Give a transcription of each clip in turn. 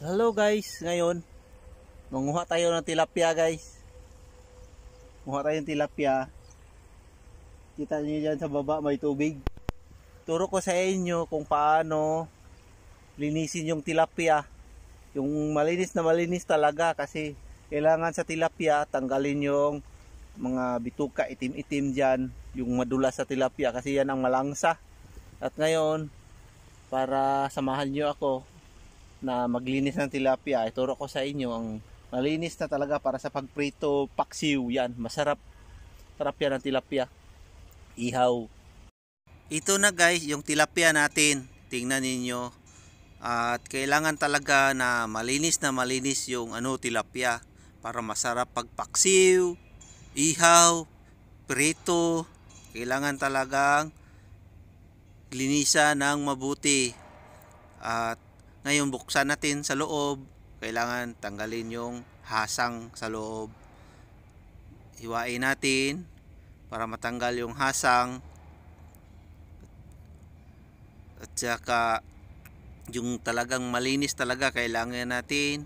Hello guys, ngayon manguha tayo ng tilapia guys. Manguha tayo ng tilapia. Kita niyo diyan sa baba may tubig. Turo ko sa inyo kung paano linisin yung tilapia. Yung malinis na malinis talaga kasi kailangan sa tilapia tanggalin yung mga bituka itim-itim diyan, yung madula sa tilapia kasi yan ang malangsa. At ngayon para samahan niyo ako na maglinis ng tilapia, ituro ko sa inyo ang malinis na talaga para sa pagprito, paksiw, yan, masarap. Sarap yan ang tilapia. Ihaw. Ito na guys, yung tilapia natin. Tingnan ninyo. At kailangan talaga na malinis na malinis yung ano tilapia para masarap pagpaksiw, ihaw, prito. Kailangan talagang linisan ng mabuti. At ngayon, buksan natin sa loob. Kailangan tanggalin yung hasang sa loob. Hiwain natin para matanggal yung hasang. At saka yung talagang malinis talaga kailangan natin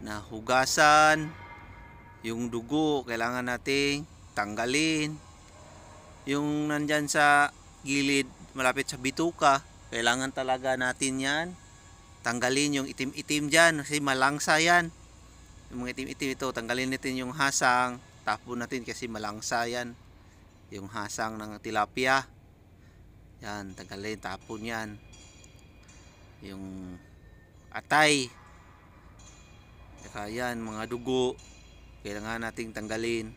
na hugasan yung dugo kailangan nating tanggalin yung nandyan sa gilid malapit sa bituka kailangan talaga natin yan tanggalin yung itim-itim dyan kasi malangsa yan yung mga itim-itim ito tanggalin natin yung hasang tapo natin kasi malangsa yan yung hasang ng tilapia yan tanggalin tapon yan yung atay saka yan mga dugo kailangan nating tanggalin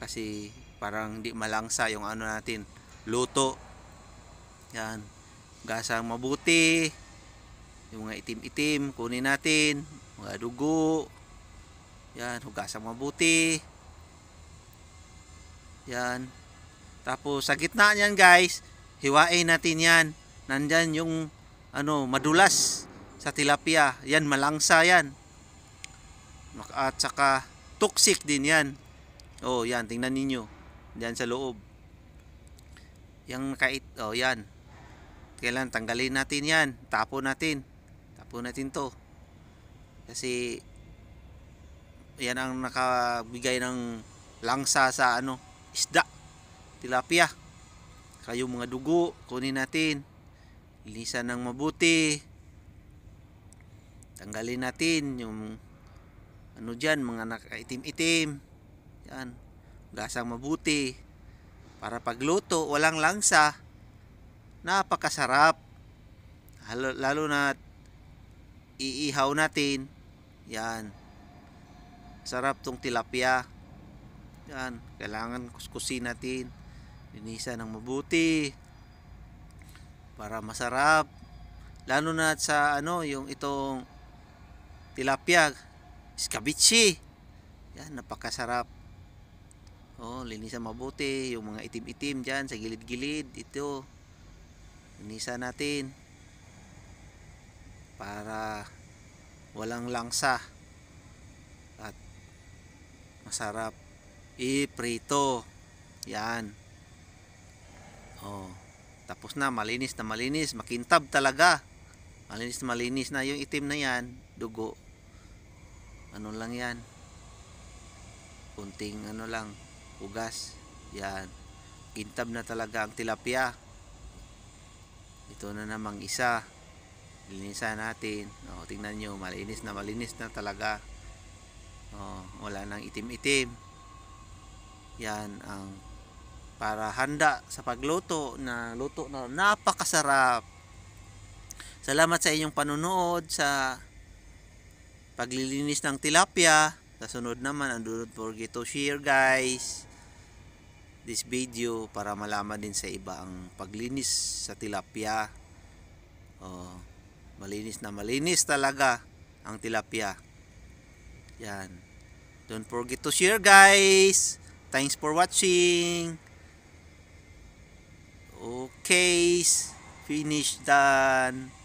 kasi parang hindi malangsa yung ano natin luto yan gasang mabuti yung mga itim-itim kunin natin mga dugo yan hugasang mabuti yan tapos sa gitna niyan guys hiwain natin yan nandyan yung ano madulas sa tilapia yan malangsa yan at saka toxic din yan oh yan tingnan ninyo diyan sa loob yung kait oh yan kailan tanggalin natin yan tapo natin po natin to kasi yan ang nakabigay ng langsa sa ano isda tilapia kayo mga dugo kunin natin linisan ng mabuti tanggalin natin yung ano dyan mga nakaitim-itim yan gasang mabuti para pagluto walang langsa napakasarap lalo, lalo na iihaw natin. Yan. Sarap tong tilapia. Yan. Kailangan kuskusin natin. Linisan ng mabuti. Para masarap. Lalo na sa ano, yung itong tilapia. Scabitchi. Yan. Napakasarap. Oh, linisan mabuti. Yung mga itim-itim diyan sa gilid-gilid. Ito. Linisan natin para walang langsa at masarap iprito yan oh tapos na malinis na malinis makintab talaga malinis na malinis na yung itim na yan dugo ano lang yan kunting ano lang ugas yan kintab na talaga ang tilapia ito na namang isa linisan natin o, oh, tingnan nyo malinis na malinis na talaga o, oh, wala nang itim-itim yan ang para handa sa pagluto na luto na napakasarap salamat sa inyong panunood sa paglilinis ng tilapia sa sunod naman and don't forget to share guys this video para malaman din sa iba ang paglinis sa tilapia oh malinis na malinis talaga ang tilapia yan don't forget to share guys thanks for watching okay finish done